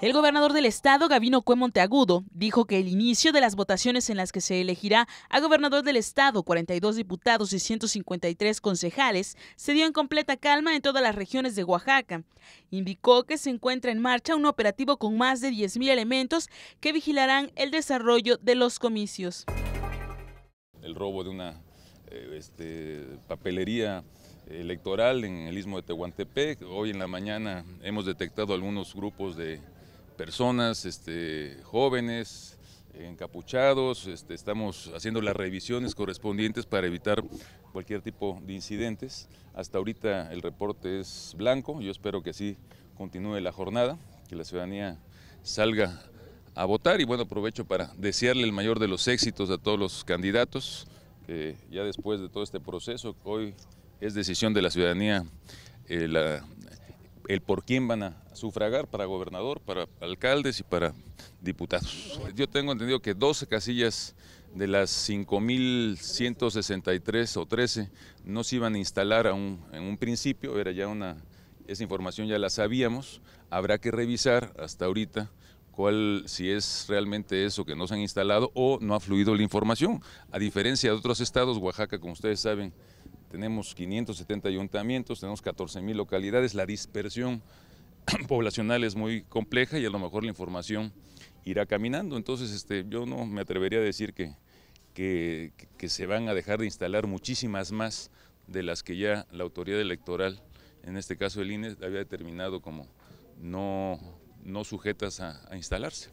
El gobernador del estado, Gabino Cue Monteagudo, dijo que el inicio de las votaciones en las que se elegirá a gobernador del estado, 42 diputados y 153 concejales, se dio en completa calma en todas las regiones de Oaxaca. Indicó que se encuentra en marcha un operativo con más de 10.000 elementos que vigilarán el desarrollo de los comicios. El robo de una eh, este, papelería electoral en el istmo de Tehuantepec. Hoy en la mañana hemos detectado algunos grupos de personas este, jóvenes, encapuchados, este, estamos haciendo las revisiones correspondientes para evitar cualquier tipo de incidentes. Hasta ahorita el reporte es blanco, yo espero que así continúe la jornada, que la ciudadanía salga a votar y bueno, aprovecho para desearle el mayor de los éxitos a todos los candidatos, que ya después de todo este proceso, hoy es decisión de la ciudadanía eh, la el por quién van a sufragar para gobernador, para alcaldes y para diputados. Yo tengo entendido que 12 casillas de las 5.163 o 13 no se iban a instalar aún en un principio, era ya una, esa información ya la sabíamos, habrá que revisar hasta ahorita cuál, si es realmente eso que no se han instalado o no ha fluido la información, a diferencia de otros estados, Oaxaca, como ustedes saben, tenemos 570 ayuntamientos, tenemos 14 mil localidades, la dispersión poblacional es muy compleja y a lo mejor la información irá caminando. Entonces este, yo no me atrevería a decir que, que, se van a dejar de instalar muchísimas más de las que ya la autoridad electoral, en este caso el INE, había determinado como no, sujetas a instalarse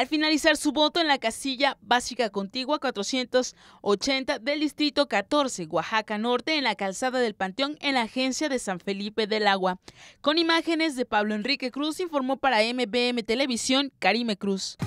al finalizar su voto en la casilla básica contigua 480 del distrito 14, Oaxaca Norte, en la calzada del Panteón, en la agencia de San Felipe del Agua. Con imágenes de Pablo Enrique Cruz, informó para MBM Televisión Karime Cruz.